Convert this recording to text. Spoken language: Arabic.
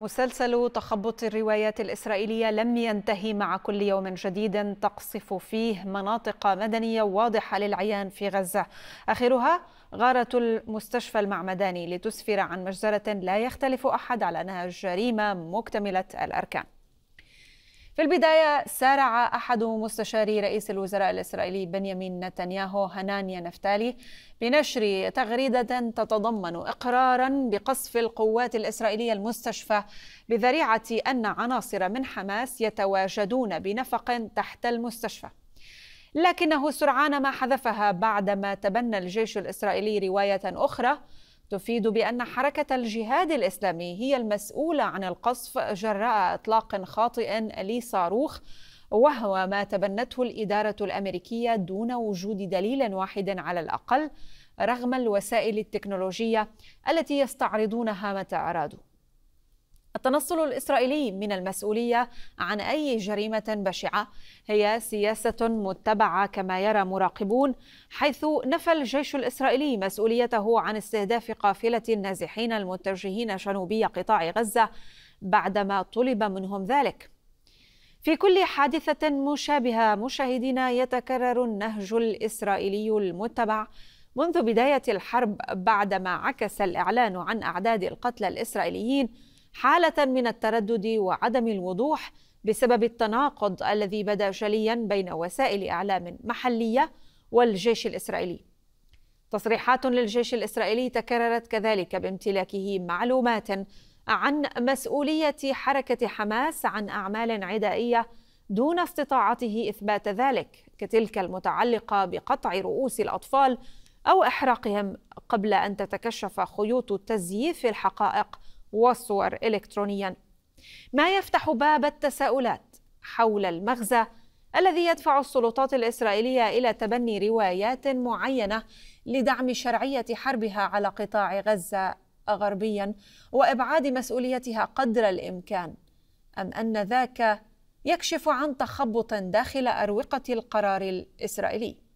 مسلسل تخبط الروايات الإسرائيلية لم ينتهي مع كل يوم جديد تقصف فيه مناطق مدنية واضحة للعيان في غزة آخرها غارة المستشفى المعمداني لتسفر عن مجزرة لا يختلف أحد على أنها جريمة مكتملة الأركان في البداية سارع أحد مستشاري رئيس الوزراء الإسرائيلي بنيامين نتنياهو هنانيا نفتالي بنشر تغريدة تتضمن إقرارا بقصف القوات الإسرائيلية المستشفى بذريعة أن عناصر من حماس يتواجدون بنفق تحت المستشفى لكنه سرعان ما حذفها بعدما تبنى الجيش الإسرائيلي رواية أخرى تفيد بأن حركة الجهاد الإسلامي هي المسؤولة عن القصف جراء إطلاق خاطئ لصاروخ وهو ما تبنته الإدارة الأمريكية دون وجود دليل واحد على الأقل رغم الوسائل التكنولوجية التي يستعرضونها متى أرادوا التنصل الاسرائيلي من المسؤوليه عن اي جريمه بشعه هي سياسه متبعه كما يرى مراقبون حيث نفى الجيش الاسرائيلي مسؤوليته عن استهداف قافله النازحين المتجهين جنوبي قطاع غزه بعدما طلب منهم ذلك في كل حادثه مشابهه مشاهدينا يتكرر النهج الاسرائيلي المتبع منذ بدايه الحرب بعدما عكس الاعلان عن اعداد القتلى الاسرائيليين حاله من التردد وعدم الوضوح بسبب التناقض الذي بدا جليا بين وسائل اعلام محليه والجيش الاسرائيلي تصريحات للجيش الاسرائيلي تكررت كذلك بامتلاكه معلومات عن مسؤوليه حركه حماس عن اعمال عدائيه دون استطاعته اثبات ذلك كتلك المتعلقه بقطع رؤوس الاطفال او احراقهم قبل ان تتكشف خيوط تزييف الحقائق والصور إلكترونيا ما يفتح باب التساؤلات حول المغزى الذي يدفع السلطات الإسرائيلية إلى تبني روايات معينة لدعم شرعية حربها على قطاع غزة غربيا وإبعاد مسؤوليتها قدر الإمكان أم أن ذاك يكشف عن تخبط داخل أروقة القرار الإسرائيلي